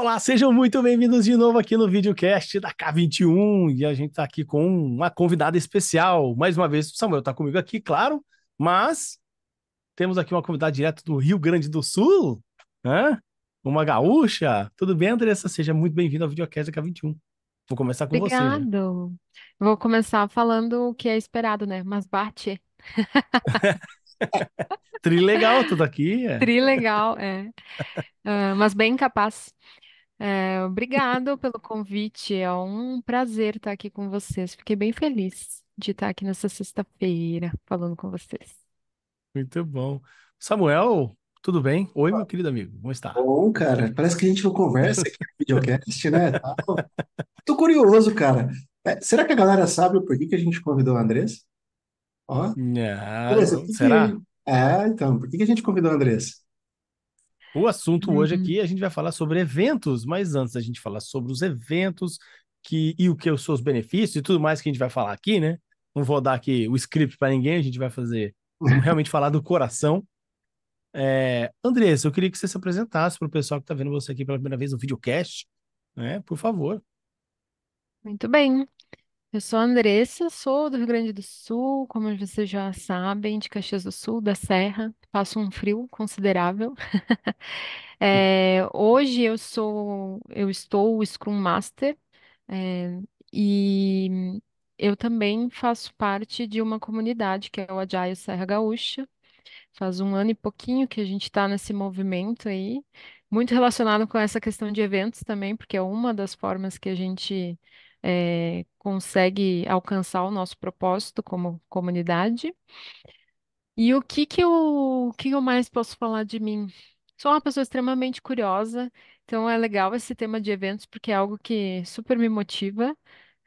Olá, sejam muito bem-vindos de novo aqui no videocast da K21 e a gente está aqui com uma convidada especial. Mais uma vez, o Samuel está comigo aqui, claro, mas temos aqui uma convidada direto do Rio Grande do Sul, né? uma gaúcha. Tudo bem, Andressa? Seja muito bem-vinda ao videocast da K21. Vou começar com Obrigado. você. Obrigado. Vou começar falando o que é esperado, né? Mas bate. Trilegal tudo aqui. É. Trilegal, é. Uh, mas bem capaz. É, obrigado pelo convite. É um prazer estar aqui com vocês. Fiquei bem feliz de estar aqui nessa sexta-feira falando com vocês. Muito bom. Samuel, tudo bem? Oi, meu querido amigo, como está? Bom, cara, parece que a gente não conversa aqui no videocast, né? Tô curioso, cara. É, será que a galera sabe por porquê que a gente convidou o Andressa? Ó, Ah, por que que- será? É, então, por que que a gente convidou o Andressa? O assunto uhum. hoje aqui a gente vai falar sobre eventos, mas antes da gente falar sobre os eventos que, e o que são os benefícios e tudo mais que a gente vai falar aqui, né? Não vou dar aqui o script para ninguém, a gente vai fazer, vamos realmente falar do coração. É, Andressa, eu queria que você se apresentasse para o pessoal que está vendo você aqui pela primeira vez no videocast, né? Por favor. Muito bem. Eu sou a Andressa, sou do Rio Grande do Sul, como vocês já sabem, de Caxias do Sul, da Serra. Passo um frio considerável. É, hoje eu sou, eu estou o Scrum Master, é, e eu também faço parte de uma comunidade que é o Agile Serra Gaúcha. Faz um ano e pouquinho que a gente está nesse movimento aí, muito relacionado com essa questão de eventos também, porque é uma das formas que a gente é, consegue alcançar o nosso propósito como comunidade. E o que que eu, que eu mais posso falar de mim? Sou uma pessoa extremamente curiosa, então é legal esse tema de eventos porque é algo que super me motiva.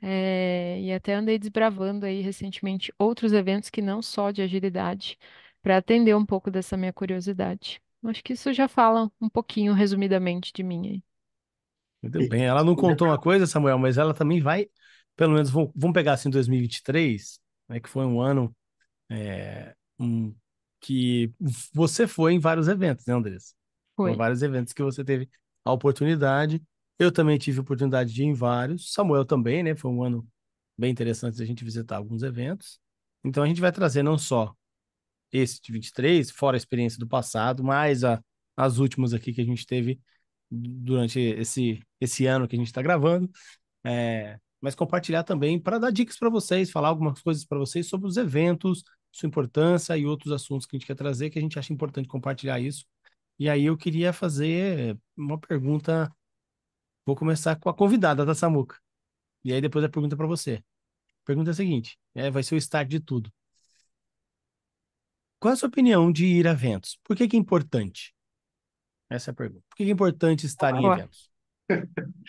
É, e até andei desbravando aí recentemente outros eventos que não só de agilidade, para atender um pouco dessa minha curiosidade. Acho que isso já fala um pouquinho resumidamente de mim aí. Muito bem. Ela não contou uma coisa, Samuel, mas ela também vai, pelo menos, vamos pegar assim 2023, né, que foi um ano é, um, que você foi em vários eventos, né, Andressa? Foi. Foram vários eventos que você teve a oportunidade. Eu também tive oportunidade de ir em vários. Samuel também, né? Foi um ano bem interessante a gente visitar alguns eventos. Então a gente vai trazer não só esse de 23, fora a experiência do passado, mas a, as últimas aqui que a gente teve durante esse, esse ano que a gente está gravando, é, mas compartilhar também para dar dicas para vocês, falar algumas coisas para vocês sobre os eventos, sua importância e outros assuntos que a gente quer trazer, que a gente acha importante compartilhar isso. E aí eu queria fazer uma pergunta. Vou começar com a convidada da Samuca. E aí depois a pergunta para você. A pergunta é a seguinte, é, vai ser o start de tudo. Qual é a sua opinião de ir a eventos? Por que, que é importante? Essa é a pergunta. Por que é importante estar em eventos?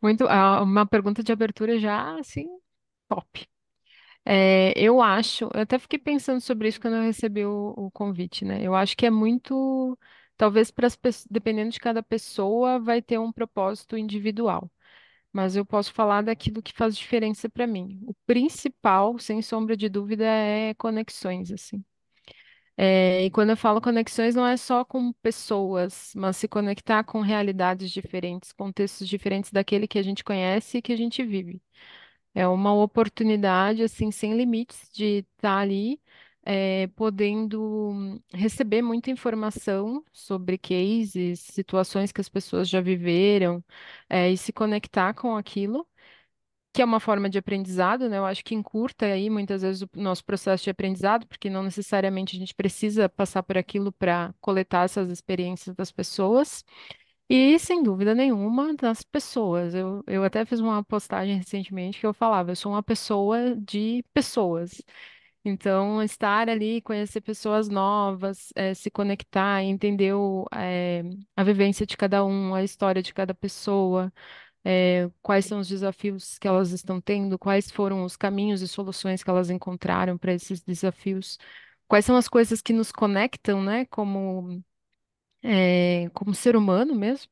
Muito, ah, uma pergunta de abertura já assim, top. É, eu acho, eu até fiquei pensando sobre isso quando eu recebi o, o convite, né? Eu acho que é muito, talvez para as pessoas, dependendo de cada pessoa, vai ter um propósito individual. Mas eu posso falar daquilo que faz diferença para mim. O principal, sem sombra de dúvida, é conexões, assim. É, e quando eu falo conexões, não é só com pessoas, mas se conectar com realidades diferentes, contextos diferentes daquele que a gente conhece e que a gente vive. É uma oportunidade, assim, sem limites de estar tá ali, é, podendo receber muita informação sobre cases, situações que as pessoas já viveram, é, e se conectar com aquilo que é uma forma de aprendizado, né? Eu acho que encurta aí muitas vezes o nosso processo de aprendizado, porque não necessariamente a gente precisa passar por aquilo para coletar essas experiências das pessoas. E sem dúvida nenhuma das pessoas. Eu, eu até fiz uma postagem recentemente que eu falava, eu sou uma pessoa de pessoas. Então, estar ali, conhecer pessoas novas, é, se conectar, entender o, é, a vivência de cada um, a história de cada pessoa, é, quais são os desafios que elas estão tendo, quais foram os caminhos e soluções que elas encontraram para esses desafios, quais são as coisas que nos conectam, né, como, é, como ser humano mesmo.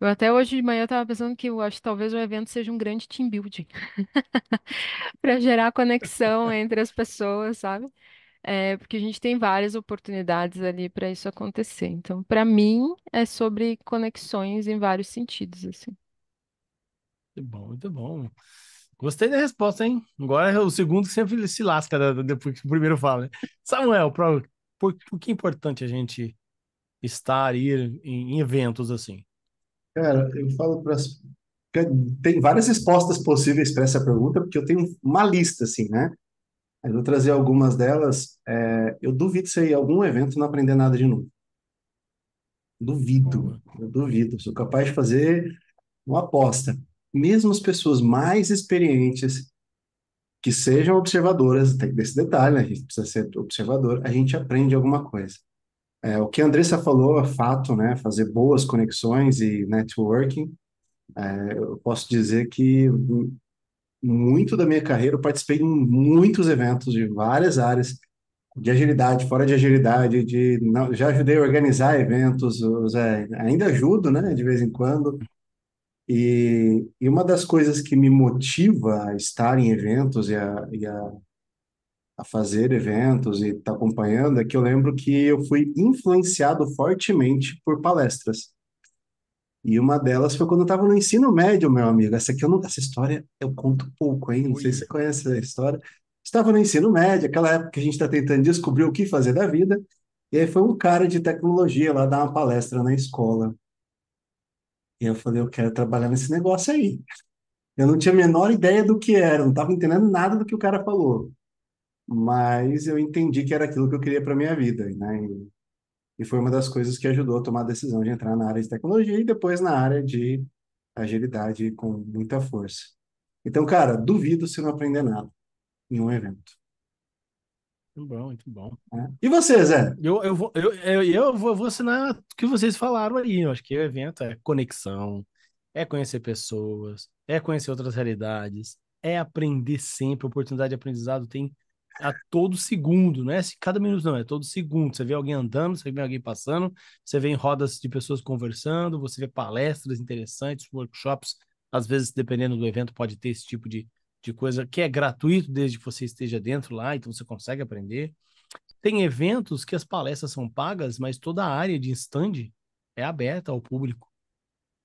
Eu até hoje de manhã estava pensando que eu acho que talvez o evento seja um grande team building para gerar conexão entre as pessoas, sabe? É, porque a gente tem várias oportunidades ali para isso acontecer. Então, para mim, é sobre conexões em vários sentidos, assim. Muito bom, muito bom. Gostei da resposta, hein? Agora é o segundo que sempre se lasca né, depois que o primeiro fala. Né? Samuel, pra, por, por que é importante a gente estar, ir em, em eventos assim? Cara, eu falo para tem várias respostas possíveis para essa pergunta, porque eu tenho uma lista, assim, né? Eu vou trazer algumas delas. É, eu duvido eu ir a algum evento e não aprender nada de novo. Duvido, eu duvido. Sou capaz de fazer uma aposta mesmo as pessoas mais experientes que sejam observadoras, tem desse detalhe, né? a gente precisa ser observador, a gente aprende alguma coisa. É, o que a Andressa falou é fato, né? Fazer boas conexões e networking. É, eu posso dizer que muito da minha carreira eu participei em muitos eventos de várias áreas, de agilidade, fora de agilidade, de não, já ajudei a organizar eventos, Zé, ainda ajudo, né? De vez em quando. E, e uma das coisas que me motiva a estar em eventos e a, e a, a fazer eventos e estar tá acompanhando é que eu lembro que eu fui influenciado fortemente por palestras. E uma delas foi quando eu estava no ensino médio, meu amigo. Essa aqui eu não, essa história eu conto pouco, hein? Não Ui. sei se você conhece essa história. Estava no ensino médio, aquela época que a gente está tentando descobrir o que fazer da vida. E aí foi um cara de tecnologia lá dar uma palestra na escola. E eu falei, eu quero trabalhar nesse negócio aí. Eu não tinha a menor ideia do que era, não estava entendendo nada do que o cara falou. Mas eu entendi que era aquilo que eu queria para minha vida, né? E, e, foi uma das coisas que ajudou a tomar a decisão de entrar na área de tecnologia e depois na área de agilidade com muita força. Então, cara, duvido se não aprender nada em um evento. Muito bom, muito bom. É. E você, Zé? Eu, eu, vou, eu, eu, eu vou, vou assinar o que vocês falaram aí. Eu acho que o evento é conexão, é conhecer pessoas, é conhecer outras realidades, é aprender sempre. A oportunidade de aprendizado tem a todo segundo, não é cada minuto, não, é todo segundo. Você vê alguém andando, você vê alguém passando, você vê rodas de pessoas conversando, você vê palestras interessantes, workshops. Às vezes, dependendo do evento, pode ter esse tipo de de coisa que é gratuito desde que você esteja dentro lá, então você consegue aprender. Tem eventos que as palestras são pagas, mas toda a área de stand é aberta ao público.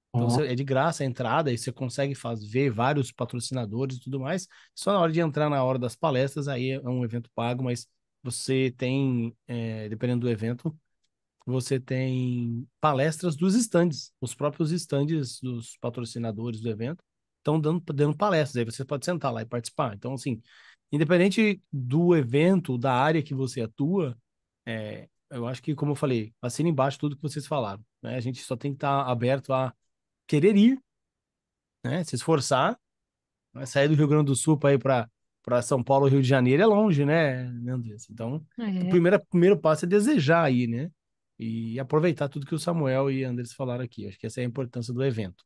Então uhum. você, é de graça a entrada e você consegue faz, ver vários patrocinadores e tudo mais. Só na hora de entrar na hora das palestras, aí é um evento pago, mas você tem, é, dependendo do evento, você tem palestras dos estandes, os próprios estandes dos patrocinadores do evento estão dando, dando palestras, aí você pode sentar lá e participar. Então, assim, independente do evento, da área que você atua, é, eu acho que, como eu falei, assina embaixo tudo que vocês falaram. Né? A gente só tem que estar tá aberto a querer ir, né? se esforçar. Né? Sair do Rio Grande do Sul para ir para São Paulo, Rio de Janeiro é longe, né, Andressa? Então, é. o primeiro, primeiro passo é desejar ir, né? E aproveitar tudo que o Samuel e André Andressa falaram aqui. Acho que essa é a importância do evento.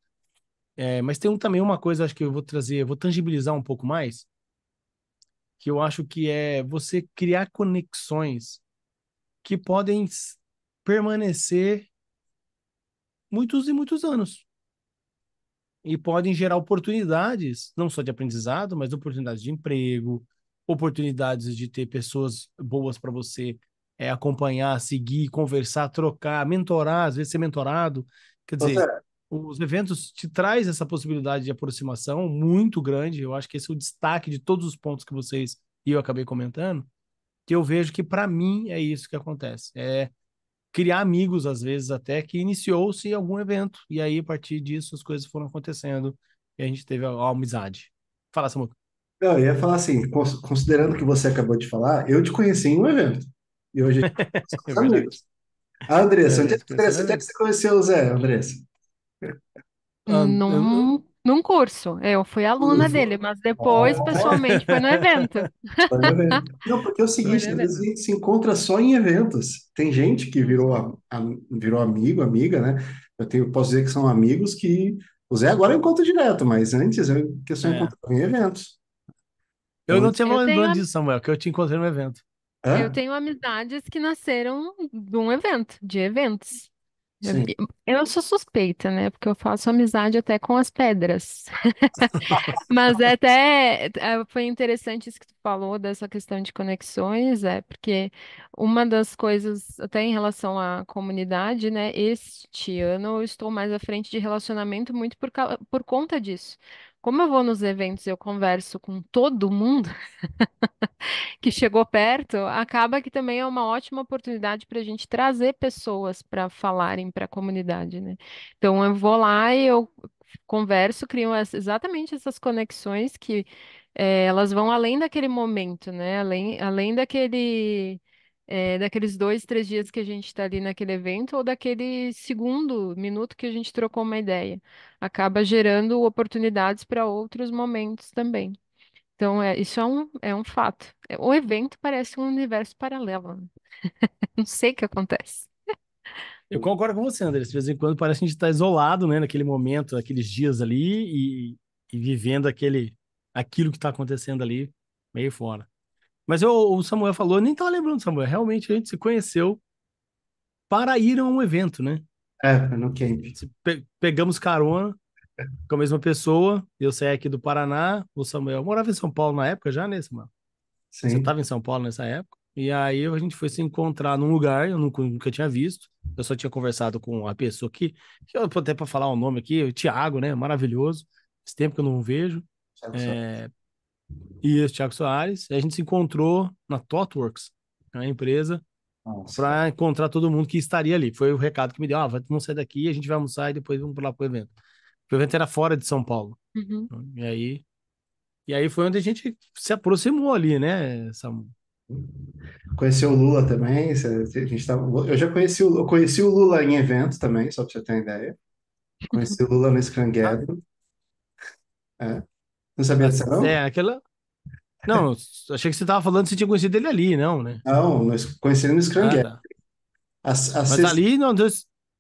É, mas tem um, também uma coisa, acho que eu vou trazer, eu vou tangibilizar um pouco mais, que eu acho que é você criar conexões que podem permanecer muitos e muitos anos. E podem gerar oportunidades, não só de aprendizado, mas oportunidades de emprego, oportunidades de ter pessoas boas para você é, acompanhar, seguir, conversar, trocar, mentorar, às vezes ser mentorado. Quer dizer, os eventos te traz essa possibilidade de aproximação muito grande. Eu acho que esse é o destaque de todos os pontos que vocês e eu acabei comentando, que eu vejo que para mim é isso que acontece. É criar amigos às vezes até que iniciou-se algum evento e aí a partir disso as coisas foram acontecendo e a gente teve a, a amizade. Fala, Samuca. eu ia falar assim, considerando o que você acabou de falar, eu te conheci em um evento. E hoje tá é amigos. A ah, Andressa, é, onde é que você conheceu o Zé, Andressa? Ah, num, num curso. Eu fui aluna dele, mas depois, pessoalmente, foi no evento. Não, porque é o Foi seguinte, às vezes a evento. gente se encontra só em eventos. Tem gente que virou, a- a- virou amigo, amiga, né? Eu tenho, posso dizer que são amigos que o Zé agora eu encontro direto, mas antes eu, que só É. encontrava em eventos. Eu Então, não tinha Eu tenho, disso, Samuel, que eu te encontrei no evento. Eu hã? tenho amizades que nasceram de um evento, de eventos. Sim. Eu sou suspeita, né? Porque eu faço amizade até com as pedras. Mas é até é, foi interessante isso que tu falou dessa questão de conexões, é porque uma das coisas, até em relação à comunidade, né? Este ano eu estou mais à frente de relacionamento muito por, por conta disso. Como eu vou nos eventos e eu converso com todo mundo que chegou perto, acaba que também é uma ótima oportunidade para a gente trazer pessoas para falarem para a comunidade, né? Então eu vou lá e eu converso, crio exatamente essas conexões que é, elas vão além daquele momento, né? Além, além daquele é, daqueles dois, três dias que a gente está ali naquele evento ou daquele segundo minuto que a gente trocou uma ideia. Acaba gerando oportunidades para outros momentos também. Então, é, isso é um, é um fato. É, o evento parece um universo paralelo. Né? Não sei o que acontece. Eu concordo com você, André. De vez em quando parece que a gente está isolado, né, naquele momento, naqueles dias ali e, e vivendo aquele, aquilo que está acontecendo ali meio fora. Mas eu, o Samuel falou, nem tava lembrando, Samuel. Realmente a gente se conheceu para ir a um evento, né? É, no camp. Pe pegamos carona com a mesma pessoa. Eu saí aqui do Paraná, o Samuel morava em São Paulo na época já, né, Samuel? Sim. Você estava em São Paulo nessa época. E aí a gente foi se encontrar num lugar, eu nunca, nunca tinha visto. Eu só tinha conversado com a pessoa aqui. que eu até para falar o nome aqui, o Thiago, né? Maravilhoso. Esse tempo que eu não vejo. É, isso, Thiago Soares. E a gente se encontrou na Totworks, né, a empresa, para encontrar todo mundo que estaria ali. Foi o recado que me deu: ah, vamos sair daqui, a gente vai almoçar e depois vamos lá para o evento. O evento era fora de São Paulo. Uhum. Então, e aí. E aí foi onde a gente se aproximou ali, né, Samu? Conheceu o Lula também. A gente tava, eu já conheci o, eu conheci o Lula em evento também, só para você ter uma ideia. Conheci o Lula no Scrum Não sabia disso, não? É, aquela. Não, achei que você tava falando que você tinha conhecido ele ali, não, né? Não, conheci ele no Scrum ah, tá. Acesse... Mas ali, não, então,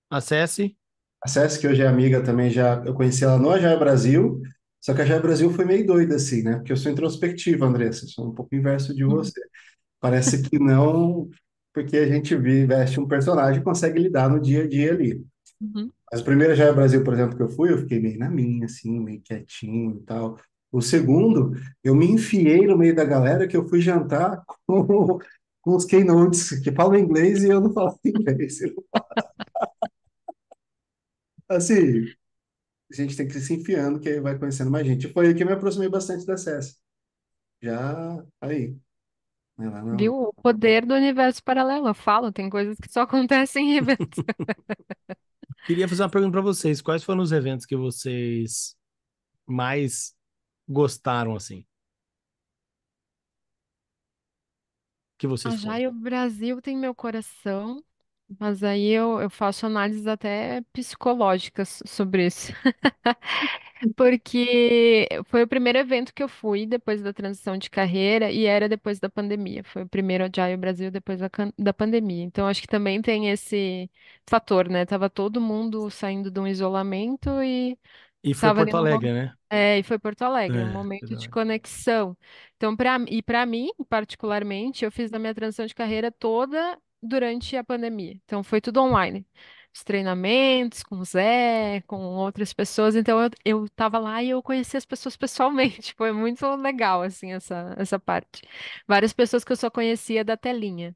acesse. Acesse, que hoje é amiga também, já eu conheci ela no Ajaia Brasil, só que a Ajaia Brasil foi meio doida, assim, né? Porque eu sou introspectivo, Andressa, sou um pouco inverso de uhum. você. Parece que não, porque a gente veste um personagem e consegue lidar no dia a dia ali. Uhum. As primeiras Jaia Brasil, por exemplo, que eu fui, eu fiquei meio na minha, assim, meio quietinho e tal. O segundo, eu me enfiei no meio da galera que eu fui jantar com, com os keynotes que falam inglês e eu não falo inglês. assim, a gente tem que ir se enfiando, que aí vai conhecendo mais gente. Foi aí que eu me aproximei bastante da SES. Já aí. Não não. Viu? O poder do universo paralelo. Eu falo, tem coisas que só acontecem em eventos. Queria fazer uma pergunta para vocês. Quais foram os eventos que vocês mais gostaram assim? Que vocês A ah, o Brasil tem meu coração, mas aí eu, eu faço análises até psicológicas sobre isso. Porque foi o primeiro evento que eu fui depois da transição de carreira e era depois da pandemia. Foi o primeiro Agile Brasil depois da, da pandemia. Então acho que também tem esse fator, né? Tava todo mundo saindo de um isolamento e e foi Tava ali Porto no Alegre, né? É, e foi Porto Alegre, um É, momento de conexão. Então, para e para mim, particularmente, eu fiz a minha transição de carreira toda durante a pandemia. Então, foi tudo online. Os treinamentos com o Zé, com outras pessoas. Então, eu, eu tava lá e eu conheci as pessoas pessoalmente. Foi muito legal, assim, essa, essa parte. Várias pessoas que eu só conhecia da telinha.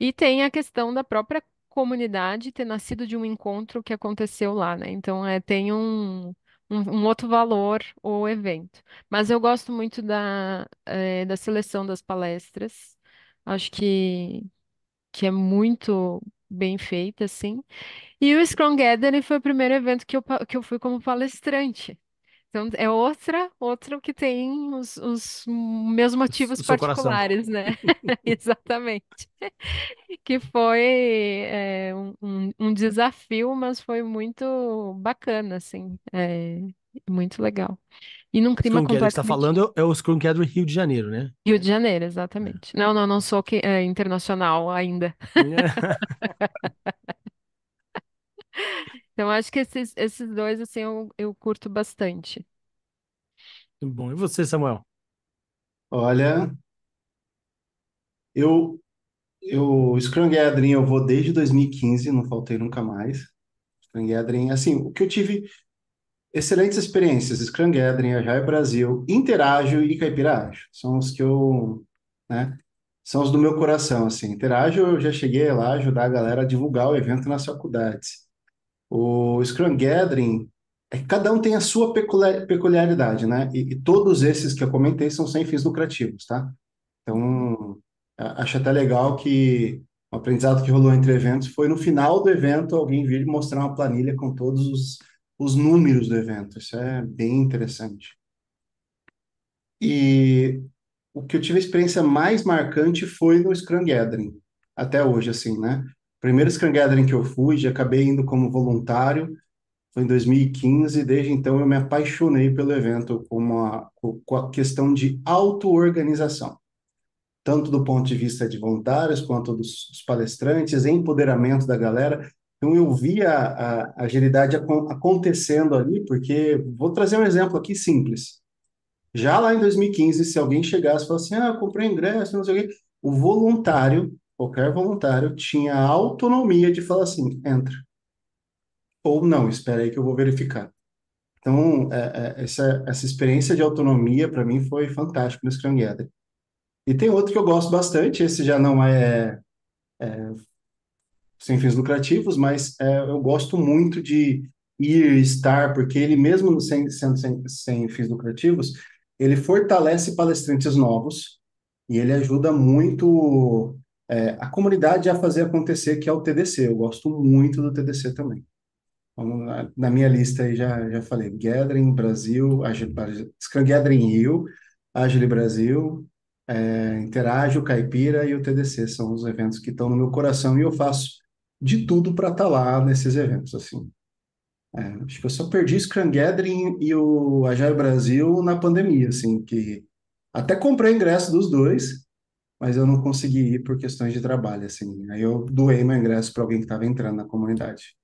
E tem a questão da própria comunidade ter nascido de um encontro que aconteceu lá, né? Então, é, tem um um, um outro valor o evento. Mas eu gosto muito da, é, da seleção das palestras. Acho que, que é muito bem feita, assim. E o Scrum Gathering foi o primeiro evento que eu, que eu fui como palestrante. Então, é outra, outra que tem os, os meus motivos particulares, coração. né? Exatamente. Que foi é, um, um desafio, mas foi muito bacana, assim. É, muito legal. E num clima Scrum tá completamente... está falando é o Scrum Gathering Rio de Janeiro, né? Rio de Janeiro, exatamente. É. Não, não, não sou que, é, internacional ainda. É. Então, acho que esses, esses dois, assim, eu, eu curto bastante. bom. E você, Samuel? Olha, eu, eu Scrum Gathering eu vou desde 2015, não faltei nunca mais. Scrum Gathering, assim, o que eu tive excelentes experiências, Scrum Gathering, Agile Brasil, Interágio e Caipira Ágil. São os que eu, né, são os do meu coração, assim. Interágio eu já cheguei lá a ajudar a galera a divulgar o evento nas faculdades. O Scrum Gathering é que cada um tem a sua peculiaridade, né? E, e, todos esses que eu comentei são sem fins lucrativos, tá? Então, acho até legal que o aprendizado que rolou entre eventos foi no final do evento alguém vir mostrar uma planilha com todos os, os números do evento. Isso é bem interessante. E o que eu tive a experiência mais marcante foi no Scrum Gathering, até hoje, assim, né? primeiro Scrum Gathering que eu fui, já acabei indo como voluntário, foi em 2015, desde então eu me apaixonei pelo evento com, uma, com a questão de auto-organização, tanto do ponto de vista de voluntários quanto dos, palestrantes, empoderamento da galera. Então eu vi a, a agilidade acontecendo ali, porque vou trazer um exemplo aqui simples. Já lá em 2015, se alguém chegasse e falasse assim, ah, comprei ingresso, não sei o quê, o voluntário Qualquer voluntário tinha a autonomia de falar assim: entra. Ou não, espera aí que eu vou verificar. Então, é, é, essa, essa experiência de autonomia, para mim, foi fantástica no Scrum Gathering. E tem outro que eu gosto bastante, esse já não é, é sem fins lucrativos, mas é, eu gosto muito de ir, estar, porque ele mesmo sem, sendo sem, sem fins lucrativos, ele fortalece palestrantes novos e ele ajuda muito é, a comunidade a fazer acontecer, que é o TDC. Eu gosto muito do TDC também. na, na, minha lista aí já, já falei: Gathering Brasil, Agile, Scrum Gathering Rio, Agile Brasil, é, Interage, o Caipira e o TDC são os eventos que estão no meu coração e eu faço de tudo para estar tá lá nesses eventos. assim. É, acho que eu só perdi Scrum Gathering e o Agile Brasil na pandemia, assim, que até comprei ingresso dos dois, mas eu não consegui ir por questões de trabalho, assim. Aí eu doei meu ingresso para alguém que estava entrando na comunidade.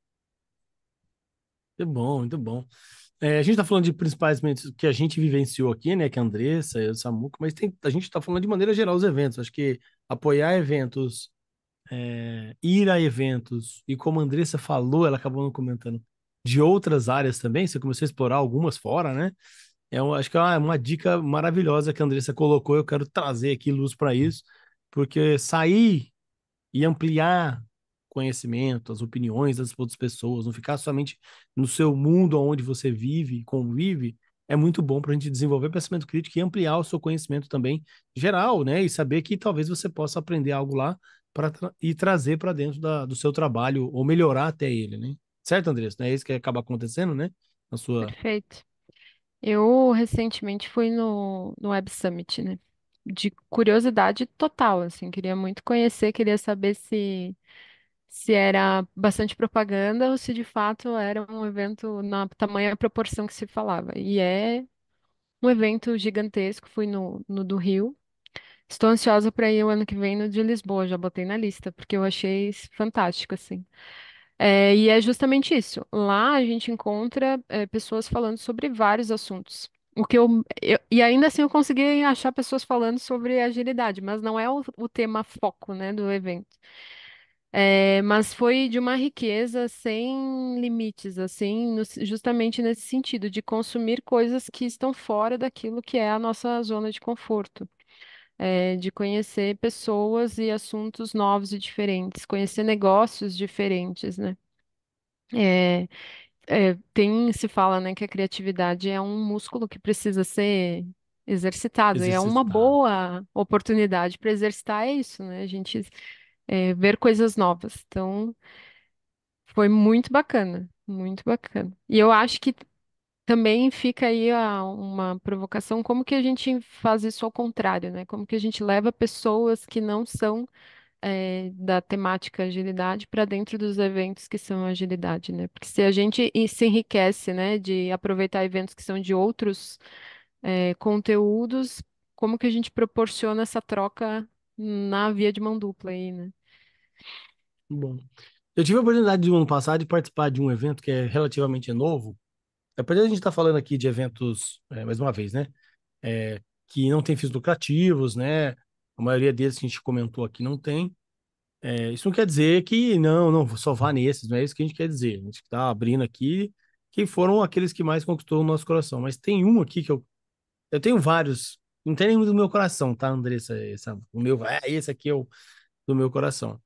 Muito bom, muito bom. É, a gente está falando de principais eventos que a gente vivenciou aqui, né? Que é a Andressa, eu, o Samuco, mas tem, a gente está falando de maneira geral os eventos. Acho que apoiar eventos, é, ir a eventos, e como a Andressa falou, ela acabou não comentando, de outras áreas também, você começou a explorar algumas fora, né? É um, acho que é uma, uma dica maravilhosa que a Andressa colocou. Eu quero trazer aqui luz para isso, porque sair e ampliar conhecimento, as opiniões das outras pessoas, não ficar somente no seu mundo onde você vive e convive, é muito bom para a gente desenvolver pensamento crítico e ampliar o seu conhecimento também geral, né? E saber que talvez você possa aprender algo lá para e trazer para dentro da, do seu trabalho ou melhorar até ele, né? Certo, Andressa? É isso que acaba acontecendo, né? Na sua Perfeito. Eu recentemente fui no, no Web Summit, né? De curiosidade total, assim, queria muito conhecer, queria saber se, se era bastante propaganda ou se de fato era um evento na tamanha proporção que se falava. E é um evento gigantesco, fui no, no do Rio. Estou ansiosa para ir o ano que vem no de Lisboa, já botei na lista, porque eu achei fantástico, assim. É, e é justamente isso. Lá a gente encontra é, pessoas falando sobre vários assuntos. O que eu, eu, e ainda assim eu consegui achar pessoas falando sobre agilidade, mas não é o, o tema foco, né, do evento. É, mas foi de uma riqueza sem limites, assim, no, justamente nesse sentido, de consumir coisas que estão fora daquilo que é a nossa zona de conforto é, de conhecer pessoas e assuntos novos e diferentes, conhecer negócios diferentes, né? É, é, tem, se fala, né, que a criatividade é um músculo que precisa ser exercitado, e é uma boa oportunidade para exercitar isso, né? A gente é, ver coisas novas. Então, foi muito bacana, muito bacana. E eu acho que também fica aí uma provocação, como que a gente faz isso ao contrário, né? Como que a gente leva pessoas que não são eh, da temática agilidade para dentro dos eventos que são agilidade, né? Porque se a gente e- se enriquece, né, de aproveitar eventos que são de outros eh, conteúdos, como que a gente proporciona essa troca na via de mão dupla aí, né? Bom, eu tive a oportunidade no ano passado de participar de um evento que é relativamente novo, apesar de a gente estar tá falando aqui de eventos, é, mais uma vez, né? É, que não tem fins lucrativos, né? A maioria deles que a gente comentou aqui não tem. É, isso não quer dizer que não, não, só vá nesses, não é isso que a gente quer dizer. A gente está abrindo aqui que foram aqueles que mais conquistou o nosso coração. Mas tem um aqui que eu. Eu tenho vários. Não tem nenhum do meu coração, tá, Andressa? Essa, o meu, é, esse aqui é o do meu coração.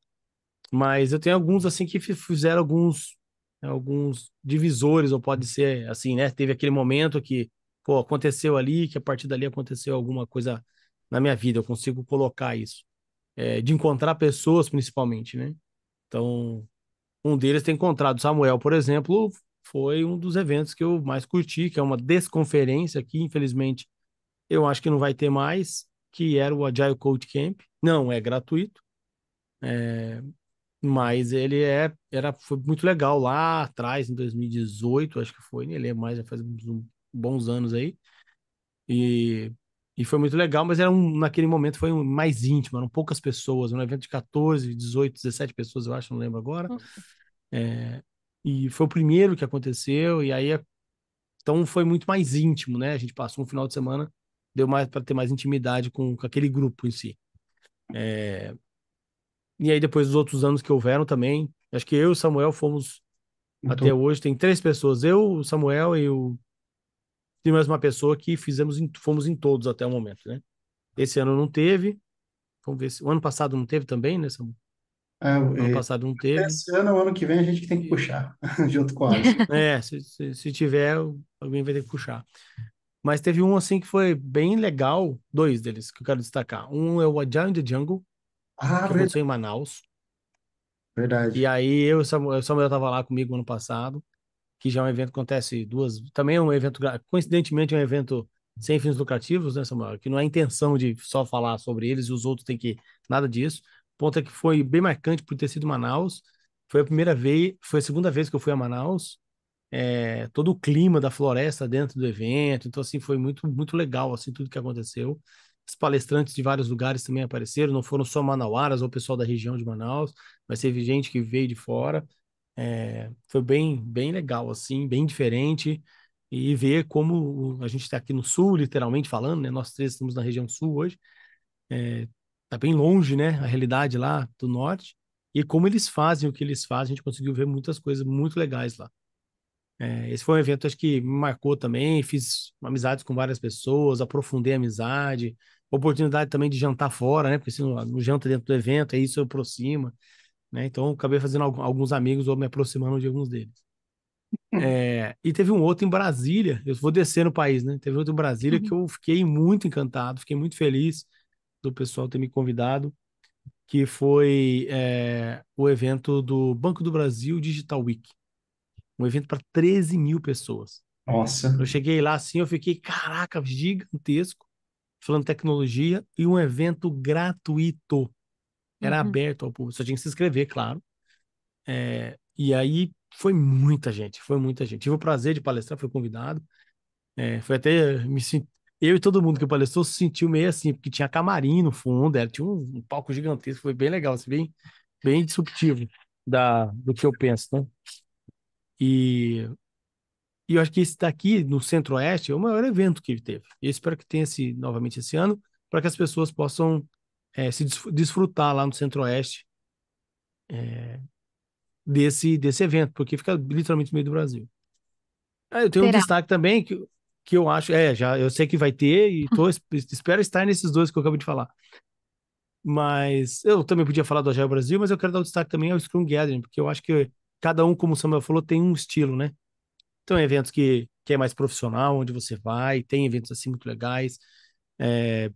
Mas eu tenho alguns assim que fizeram alguns alguns divisores, ou pode ser assim, né? Teve aquele momento que, pô, aconteceu ali, que a partir dali aconteceu alguma coisa na minha vida, eu consigo colocar isso. É, de encontrar pessoas, principalmente, né? Então, um deles tem encontrado Samuel, por exemplo, foi um dos eventos que eu mais curti, que é uma desconferência que, infelizmente, eu acho que não vai ter mais, que era o Agile Code Camp. Não é gratuito. É, mas ele é, era, foi muito legal lá atrás, em 2018, acho que foi, nem lembro mais, já faz bons anos aí. E, e foi muito legal, mas era um, naquele momento foi um, mais íntimo, eram poucas pessoas, um evento de 14, 18, 17 pessoas, eu acho, não lembro agora. É, e foi o primeiro que aconteceu, e aí então foi muito mais íntimo, né? A gente passou um final de semana, deu mais para ter mais intimidade com, com aquele grupo em si. É, e aí, depois dos outros anos que houveram também, acho que eu e o Samuel fomos então... até hoje. Tem três pessoas: eu, o Samuel e o. Tem mais uma pessoa que fizemos, em... fomos em todos até o momento, né? Esse ano não teve. Vamos ver se. O ano passado não teve também, né, Samuel? É, ano é, passado não teve. Esse ano, ano que vem, a gente que tem que puxar, junto com a É, se, se, se, tiver, alguém vai ter que puxar. Mas teve um, assim, que foi bem legal, dois deles que eu quero destacar. Um é o Agile in the Jungle, ah, que verdade. em Manaus. Verdade. E aí eu e o Samuel, o Samuel tava lá comigo ano passado, que já é um evento que acontece duas, também é um evento, coincidentemente é um evento sem fins lucrativos, né, Samuel? Que não é intenção de só falar sobre eles e os outros tem que, nada disso. O ponto é que foi bem marcante por ter sido Manaus, foi a primeira vez, foi a segunda vez que eu fui a Manaus, é, todo o clima da floresta dentro do evento, então assim, foi muito, muito legal, assim, tudo que aconteceu palestrantes de vários lugares também apareceram, não foram só manauaras ou pessoal da região de Manaus, mas teve gente que veio de fora. É, foi bem, bem legal, assim, bem diferente. E ver como a gente está aqui no sul, literalmente falando, né? Nós três estamos na região sul hoje. É, tá bem longe, né? A realidade lá do norte. E como eles fazem o que eles fazem, a gente conseguiu ver muitas coisas muito legais lá. É, esse foi um evento acho que me marcou também. Fiz amizades com várias pessoas, aprofundei a amizade oportunidade também de jantar fora, né? Porque se não, não janta dentro do evento, aí isso aproxima, né? Então, acabei fazendo alguns amigos ou me aproximando de alguns deles. Hum. É, e teve um outro em Brasília, eu vou descer no país, né? Teve outro em Brasília uhum. que eu fiquei muito encantado, fiquei muito feliz do pessoal ter me convidado, que foi é, o evento do Banco do Brasil Digital Week. Um evento para 13 mil pessoas. Nossa. Eu cheguei lá assim, eu fiquei, caraca, gigantesco falando tecnologia, e um evento gratuito. Era uhum. aberto ao público, só tinha que se inscrever, claro. É, e aí foi muita gente, foi muita gente. Tive o prazer de palestrar, fui convidado. É, foi até me senti, eu e todo mundo que palestrou se sentiu meio assim, porque tinha camarim no fundo, era, tinha um, um palco gigantesco, foi bem legal, assim, bem, bem disruptivo da, do que eu penso, né? E e eu acho que esse daqui, no Centro-Oeste, é o maior evento que ele teve. E eu espero que tenha esse, novamente esse ano, para que as pessoas possam é, se desfrutar lá no Centro-Oeste é, desse, desse evento, porque fica literalmente no meio do Brasil. Ah, eu tenho Será? um destaque também que, que eu acho, é, já eu sei que vai ter e tô, espero estar nesses dois que eu acabo de falar. Mas eu também podia falar do Agile Brasil, mas eu quero dar o um destaque também ao Scrum Gathering, porque eu acho que cada um, como o Samuel falou, tem um estilo, né? tem então, é um evento que, que é mais profissional, onde você vai, tem eventos assim muito legais, é,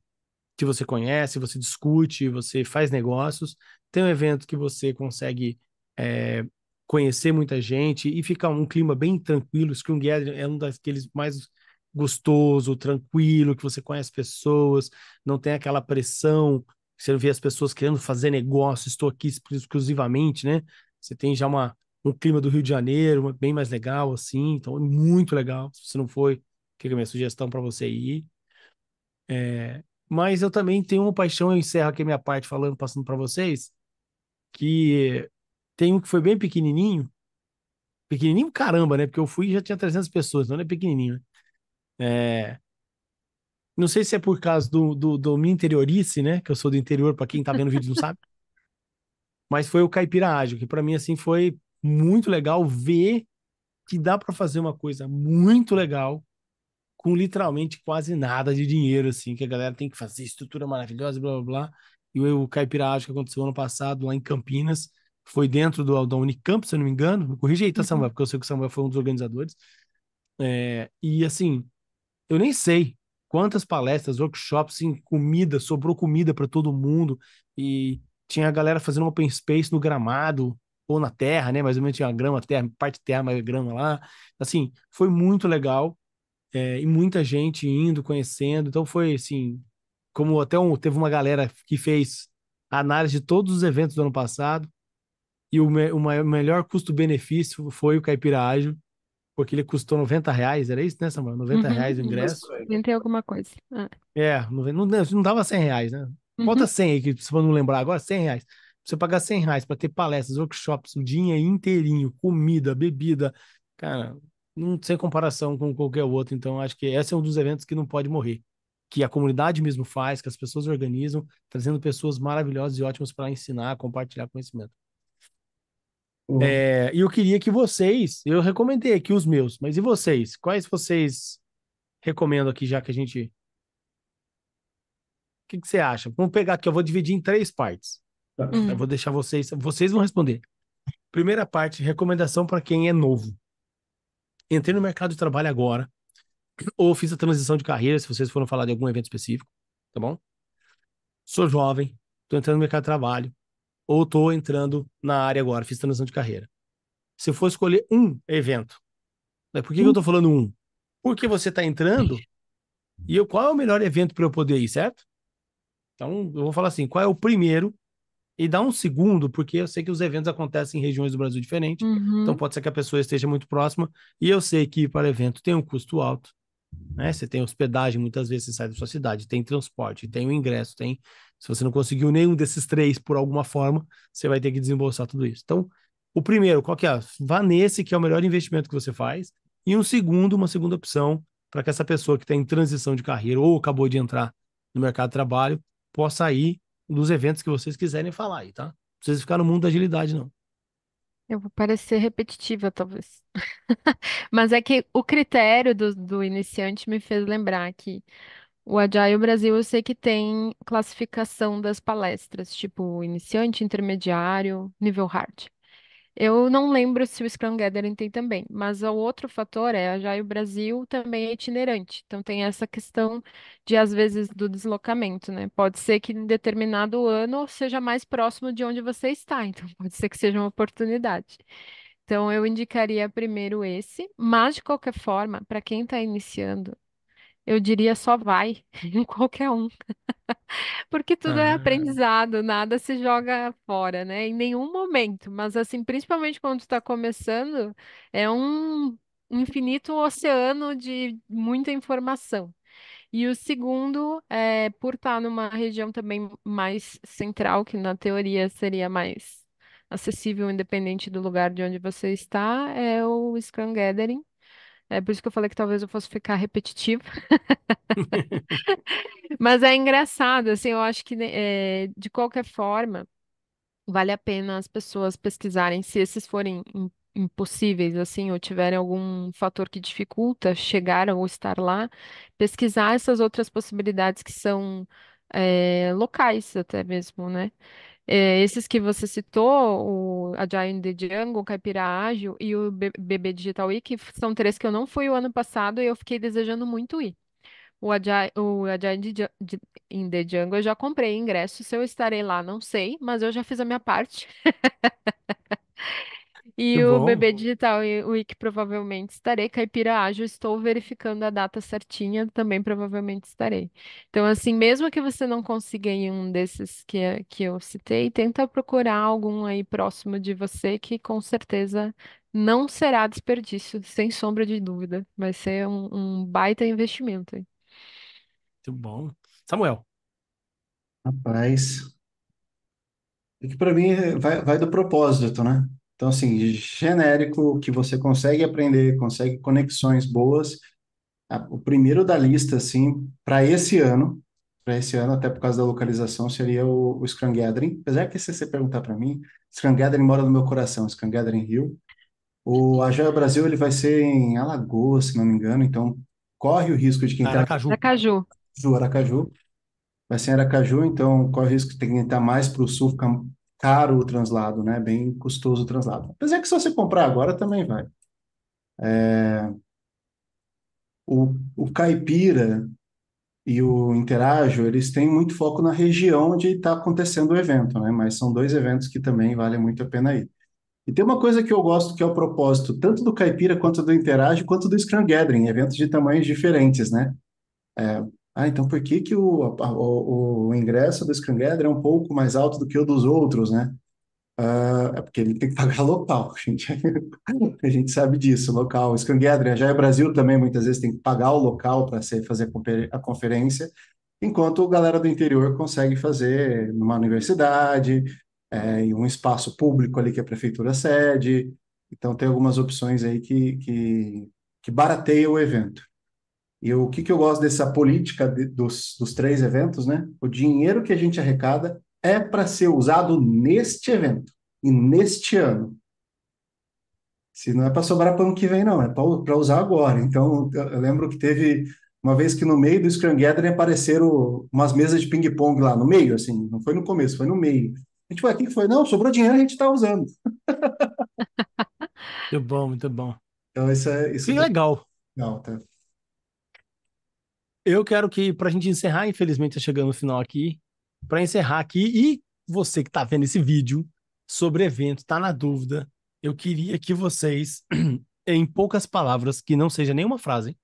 que você conhece, você discute, você faz negócios. Tem um evento que você consegue é, conhecer muita gente e ficar um clima bem tranquilo. Scrum Gathering é um daqueles mais gostoso, tranquilo, que você conhece pessoas, não tem aquela pressão, você não vê as pessoas querendo fazer negócio, estou aqui exclusivamente, né? Você tem já uma, um clima do Rio de Janeiro, bem mais legal, assim. Então, é muito legal. Se você não foi, fica a minha sugestão para você ir. É, mas eu também tenho uma paixão, eu encerro aqui a minha parte falando, passando para vocês, que tem um que foi bem pequenininho, pequenininho caramba, né? Porque eu fui e já tinha 300 pessoas, então não é pequenininho, né? É... Não sei se é por causa do, do, do meu interiorice, né? Que eu sou do interior, para quem tá vendo o vídeo não sabe. Mas foi o Caipira Ágil, que para mim, assim, foi muito legal ver que dá para fazer uma coisa muito legal com literalmente quase nada de dinheiro, assim, que a galera tem que fazer estrutura maravilhosa, blá blá blá. E o, o Caipira Ágil que aconteceu ano passado lá em Campinas, foi dentro do da Unicamp, se eu não me engano, me corrija aí, tá, uhum. Samuel, porque eu sei que o Samuel foi um dos organizadores. É, e assim, eu nem sei quantas palestras, workshops, assim, comida, sobrou comida para todo mundo, e tinha a galera fazendo open space no gramado, ou na terra, né? Mais ou menos tinha uma grama, terra, parte terra, mas grama lá. Assim, foi muito legal é, e muita gente indo, conhecendo. Então foi assim, como até um, teve uma galera que fez análise de todos os eventos do ano passado e o, me, o maior, melhor custo-benefício foi o Caipira Ágil, porque ele custou 90 reais, era isso, né, Samuel? 90 uhum, reais o ingresso. tem alguma coisa. Ah. É, é não, não, não dava 100 reais, né? Bota 100 uhum. aí, que se não lembrar agora, 100 reais você pagar 100 reais para ter palestras, workshops, o dia inteirinho, comida, bebida, cara, não tem comparação com qualquer outro. Então, acho que esse é um dos eventos que não pode morrer. Que a comunidade mesmo faz, que as pessoas organizam, trazendo pessoas maravilhosas e ótimas para ensinar, compartilhar conhecimento. Uhum. É, e eu queria que vocês, eu recomendei aqui os meus, mas e vocês? Quais vocês recomendam aqui, já que a gente. O que, que você acha? Vamos pegar aqui, eu vou dividir em três partes. Uhum. Eu vou deixar vocês, vocês vão responder. Primeira parte, recomendação para quem é novo. Entrei no mercado de trabalho agora, ou fiz a transição de carreira, se vocês foram falar de algum evento específico, tá bom? Sou jovem, tô entrando no mercado de trabalho, ou tô entrando na área agora, fiz transição de carreira. Se eu for escolher um evento, né, por que, que eu hum. tô falando um? Porque você está entrando e eu, qual é o melhor evento para eu poder ir, certo? Então, eu vou falar assim: qual é o primeiro e dá um segundo, porque eu sei que os eventos acontecem em regiões do Brasil diferentes, uhum. então pode ser que a pessoa esteja muito próxima, e eu sei que para evento tem um custo alto, né? Você tem hospedagem, muitas vezes você sai da sua cidade, tem transporte, tem o ingresso, tem... Se você não conseguiu nenhum desses três por alguma forma, você vai ter que desembolsar tudo isso. Então, o primeiro, qual que é? Vá nesse, que é o melhor investimento que você faz, e um segundo, uma segunda opção, para que essa pessoa que está em transição de carreira ou acabou de entrar no mercado de trabalho possa ir dos eventos que vocês quiserem falar aí, tá? Não precisa ficar no mundo da agilidade, não. Eu vou parecer repetitiva, talvez. Mas é que o critério do, do iniciante me fez lembrar que o Agile Brasil eu sei que tem classificação das palestras, tipo iniciante, intermediário, nível hard. Eu não lembro se o Scrum Gathering tem também, mas o outro fator é já o Brasil também é itinerante. Então tem essa questão de às vezes do deslocamento, né? Pode ser que em determinado ano seja mais próximo de onde você está, então pode ser que seja uma oportunidade. Então eu indicaria primeiro esse, mas de qualquer forma, para quem está iniciando, eu diria só vai em qualquer um. Porque tudo é ah. aprendizado, nada se joga fora, né? Em nenhum momento. Mas assim, principalmente quando está começando, é um infinito oceano de muita informação. E o segundo é por estar tá numa região também mais central, que na teoria seria mais acessível, independente do lugar de onde você está, é o Scrum Gathering. É por isso que eu falei que talvez eu fosse ficar repetitiva. Mas é engraçado, assim, eu acho que é, de qualquer forma vale a pena as pessoas pesquisarem se esses forem impossíveis, assim, ou tiverem algum fator que dificulta chegar ou estar lá, pesquisar essas outras possibilidades que são é, locais até mesmo, né? É, esses que você citou, o Agile in the Jungle, o Caipira Ágil e o Bebê BB Digital Week, são três que eu não fui o ano passado e eu fiquei desejando muito ir. O Agile, o de, in the Jungle, eu já comprei ingresso. Se eu estarei lá, não sei, mas eu já fiz a minha parte. E o bom. Bebê Digital e o Wiki provavelmente estarei. Caipira Ágil, estou verificando a data certinha, também provavelmente estarei. Então, assim, mesmo que você não consiga ir em um desses que, é, que eu citei, tenta procurar algum aí próximo de você, que com certeza não será desperdício, sem sombra de dúvida. Vai ser um, um baita investimento. Muito bom. Samuel. Rapaz. É que para mim é, vai, vai do propósito, né? Então, assim, genérico que você consegue aprender, consegue conexões boas. O primeiro da lista, assim, para esse ano, para esse ano, até por causa da localização, seria o, o Scrum Gathering. Apesar que se você perguntar para mim, Scrum Gathering mora no meu coração, Scrum Gathering Rio. O Agile Brasil ele vai ser em Alagoas, se não me engano, então corre o risco de quem está... Aracaju. Aracaju do Aracaju. Vai ser em Aracaju, então corre o risco de ter que entrar mais para o sul, ficar caro o translado, né? Bem custoso o translado. Apesar que se você comprar agora também vai. É... O, o caipira e o interajo, eles têm muito foco na região onde está acontecendo o evento, né? Mas são dois eventos que também vale muito a pena ir. E tem uma coisa que eu gosto que é o propósito, tanto do caipira quanto do interage, quanto do Scrum Gathering, eventos de tamanhos diferentes, né? É, ah, então por que, que o, o, o ingresso do Scrumgather é um pouco mais alto do que o dos outros, né? Uh, é porque ele tem que pagar local, gente. a gente sabe disso, local. Scrumgather, já é Brasil também, muitas vezes tem que pagar o local para fazer a conferência, enquanto a galera do interior consegue fazer numa universidade, é, em um espaço público ali que a prefeitura cede. Então, tem algumas opções aí que, que, que barateiam o evento. E o que, que eu gosto dessa política de, dos, dos três eventos, né? O dinheiro que a gente arrecada é para ser usado neste evento e neste ano. Se não é para sobrar para o ano que vem, não, é para usar agora. Então, eu lembro que teve uma vez que no meio do Scrum Gathering apareceram umas mesas de ping-pong lá, no meio, assim, não foi no começo, foi no meio. A gente foi aqui ah, foi, não, sobrou dinheiro, a gente está usando. muito bom, muito bom. Então, isso é. Isso que é legal. Legal, tá eu quero que, para a gente encerrar, infelizmente tá chegando no final aqui, para encerrar aqui, e você que está vendo esse vídeo sobre evento, está na dúvida, eu queria que vocês, em poucas palavras, que não seja nenhuma frase,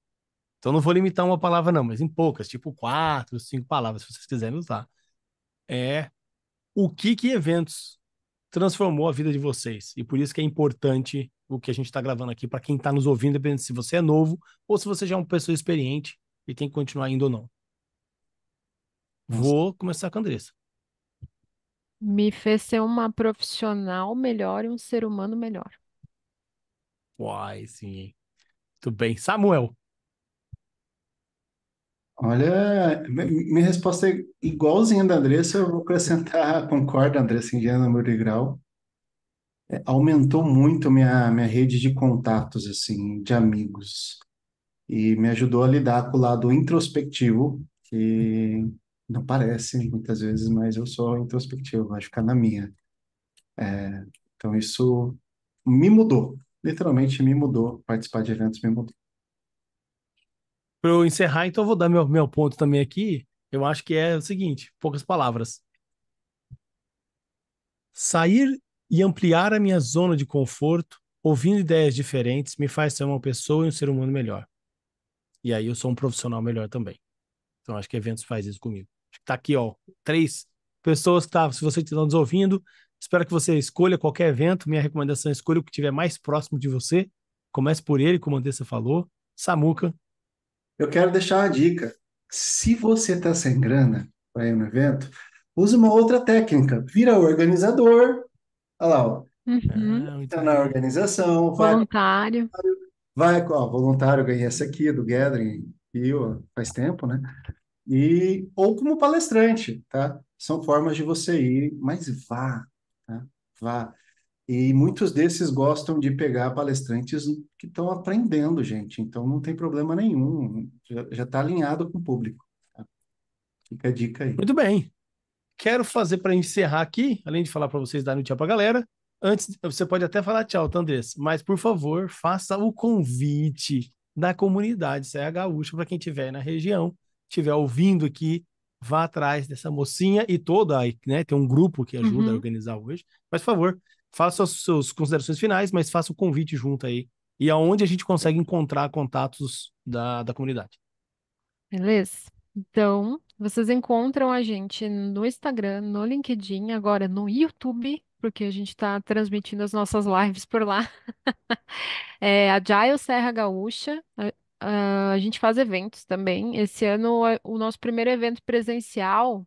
então não vou limitar uma palavra não, mas em poucas, tipo quatro, cinco palavras, se vocês quiserem usar, é o que que eventos transformou a vida de vocês. E por isso que é importante o que a gente está gravando aqui para quem está nos ouvindo, dependendo se você é novo ou se você já é uma pessoa experiente ele tem que continuar indo ou não. Vou começar com a Andressa. Me fez ser uma profissional melhor e um ser humano melhor. Uai, sim. Tudo bem. Samuel. Olha, minha resposta é igualzinha da Andressa. Eu vou acrescentar, concordo, Andressa, Indiana Murdegrau. É, aumentou muito minha, minha rede de contatos, assim, de amigos e me ajudou a lidar com o lado introspectivo, que não parece muitas vezes, mas eu sou introspectivo, vai ficar na minha. É, então isso me mudou, literalmente me mudou, participar de eventos me mudou. Para eu encerrar, então eu vou dar meu, meu ponto também aqui, eu acho que é o seguinte, poucas palavras. Sair e ampliar a minha zona de conforto, ouvindo ideias diferentes, me faz ser uma pessoa e um ser humano melhor. E aí eu sou um profissional melhor também. Então acho que eventos faz isso comigo. está tá aqui, ó, três pessoas que tá, se você está nos ouvindo, espero que você escolha qualquer evento. Minha recomendação é escolha o que estiver mais próximo de você. Comece por ele, como a Andessa falou. Samuca. Eu quero deixar uma dica. Se você está sem grana para ir no evento, use uma outra técnica. Vira organizador. Olha lá, ó. Uhum. Ah, tá na organização. Voluntário. Vai Vai, ó, voluntário, ganhei essa aqui do Gathering, e faz tempo, né? E, ou como palestrante, tá? São formas de você ir, mas vá, tá? vá. E muitos desses gostam de pegar palestrantes que estão aprendendo, gente. Então não tem problema nenhum. Já está alinhado com o público. Tá? Fica a dica aí. Muito bem. Quero fazer para encerrar aqui, além de falar para vocês dar um tchau para a galera, antes, você pode até falar tchau, Tandres, mas por favor, faça o convite da comunidade Serra Gaúcha para quem estiver na região, estiver ouvindo aqui, vá atrás dessa mocinha e toda, né? Tem um grupo que ajuda uhum. a organizar hoje. Mas, por favor, faça as suas considerações finais, mas faça o convite junto aí. E aonde a gente consegue encontrar contatos da, da comunidade. Beleza. Então, vocês encontram a gente no Instagram, no LinkedIn, agora no YouTube, porque a gente está transmitindo as nossas lives por lá. É Agile Serra Gaúcha, a, a gente faz eventos também. Esse ano, o nosso primeiro evento presencial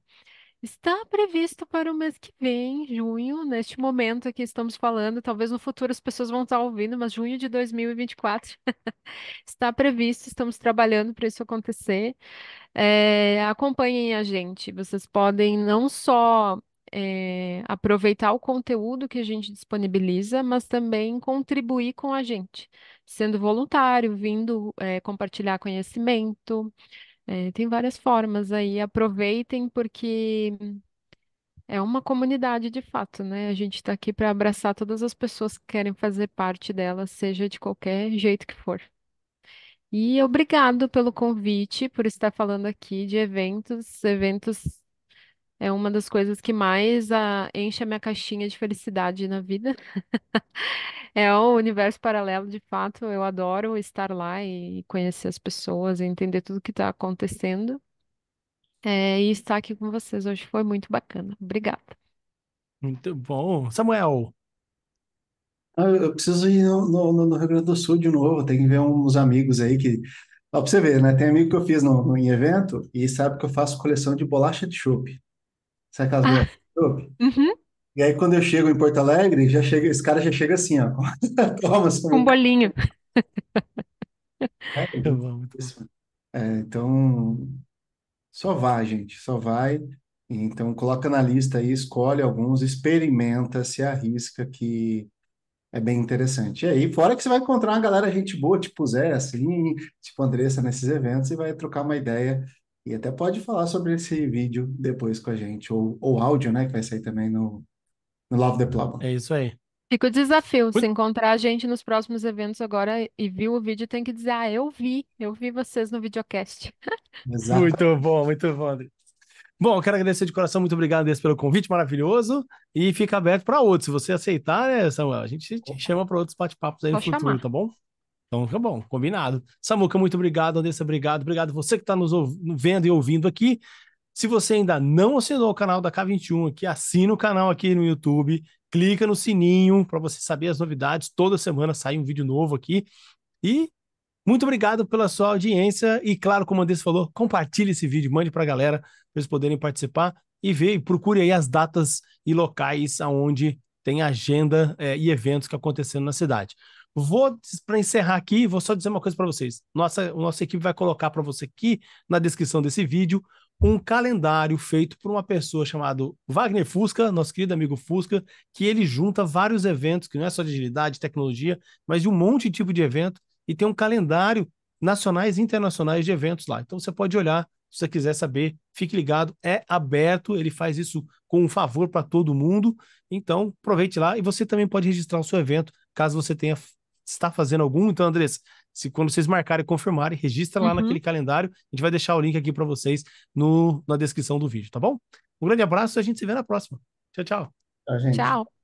está previsto para o mês que vem, junho, neste momento que estamos falando. Talvez no futuro as pessoas vão estar ouvindo, mas junho de 2024 está previsto, estamos trabalhando para isso acontecer. É, acompanhem a gente, vocês podem não só é, aproveitar o conteúdo que a gente disponibiliza, mas também contribuir com a gente, sendo voluntário, vindo é, compartilhar conhecimento. É, tem várias formas aí, aproveitem, porque é uma comunidade de fato, né? A gente está aqui para abraçar todas as pessoas que querem fazer parte dela, seja de qualquer jeito que for. E obrigado pelo convite, por estar falando aqui de eventos, eventos é uma das coisas que mais ah, enche a minha caixinha de felicidade na vida. É o universo paralelo, de fato. Eu adoro estar lá e conhecer as pessoas, e entender tudo que está acontecendo. É, e estar aqui com vocês hoje foi muito bacana. Obrigada. Muito bom. Samuel, ah, Eu preciso ir no, no, no- no Rio Grande do Sul de novo. Tem que ver uns amigos aí que. Ó, pra você ver, né? Tem amigo que eu fiz no, no- em evento e sabe que eu faço coleção de bolacha de chope. Sabe aquelas Ah, mulheres uhum. E aí, quando eu chego em Porto Alegre, já chega, esse cara já chega assim, ó. Toma, assim, Com moleque. bolinho. É, Muito então, bom, muito bom. É, então, só vai, gente, só vai. Então, coloca na lista aí, escolhe alguns, experimenta, se arrisca, que é bem interessante. E aí, fora que você vai encontrar uma galera gente boa, tipo Zé, assim, tipo Andressa nesses eventos, e vai trocar uma ideia e até pode falar sobre esse vídeo depois com a gente, ou, ou áudio, né? Que vai sair também no, no Love the Plum. É isso aí. Fica o desafio. Se encontrar a gente nos próximos eventos agora e viu o vídeo, tem que dizer: Ah, eu vi, eu vi vocês no videocast. Exato. Muito bom, muito bom, André. Bom, eu quero agradecer de coração, muito obrigado Andrés, pelo convite maravilhoso e fica aberto para outros. Se você aceitar, né, Samuel, a gente te chama para outros bate-papos aí Vou no futuro, chamar. tá bom? Então, tá bom, combinado. Samuca, muito obrigado. Andressa, obrigado. Obrigado você que está nos vendo e ouvindo aqui. Se você ainda não assinou o canal da K21 aqui, assina o canal aqui no YouTube, clica no sininho para você saber as novidades. Toda semana sai um vídeo novo aqui. E muito obrigado pela sua audiência. E claro, como a Andressa falou, compartilhe esse vídeo, mande para a galera para eles poderem participar e ver, procure aí as datas e locais aonde tem agenda é, e eventos que acontecendo na cidade. Vou para encerrar aqui, vou só dizer uma coisa para vocês. Nossa, nossa equipe vai colocar para você aqui na descrição desse vídeo um calendário feito por uma pessoa chamada Wagner Fusca, nosso querido amigo Fusca, que ele junta vários eventos, que não é só de agilidade, tecnologia, mas de um monte de tipo de evento, e tem um calendário nacionais e internacionais de eventos lá. Então você pode olhar, se você quiser saber, fique ligado, é aberto, ele faz isso com um favor para todo mundo. Então aproveite lá e você também pode registrar o seu evento, caso você tenha está fazendo algum. Então, Andressa, se quando vocês marcarem e confirmarem, registra lá uhum. naquele calendário. A gente vai deixar o link aqui para vocês no, na descrição do vídeo, tá bom? Um grande abraço e a gente se vê na próxima. Tchau, tchau. Tchau, gente. Tchau.